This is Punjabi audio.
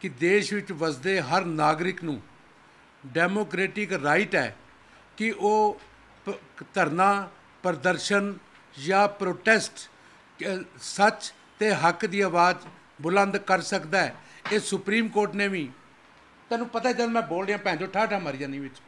ਕਿ ਦੇਸ਼ ਵਿੱਚ ਵਸਦੇ ਹਰ ਨਾਗਰਿਕ ਨੂੰ ਡੈਮੋਕ੍ਰੈਟਿਕ ਰਾਈਟ ਹੈ ਕਿ ਉਹ ਧਰਨਾ ਪ੍ਰਦਰਸ਼ਨ ਜਾਂ ਪ੍ਰੋਟੈਸਟ ਸੱਚ ਤੇ ਹੱਕ ਦੀ ਆਵਾਜ਼ ਬੁਲੰਦ ਕਰ ਸਕਦਾ ਹੈ ਇਹ ਸੁਪਰੀਮ ਕੋਰਟ ਨੇ ਵੀ ਤੈਨੂੰ ਪਤਾ ਜਦ ਮੈਂ ਬੋਲ ਰਿਹਾ ਭੈਣ ਜੋ ਠਾਠਾ ਮਾਰੀ ਜਾਂਦੀ ਵਿੱਚ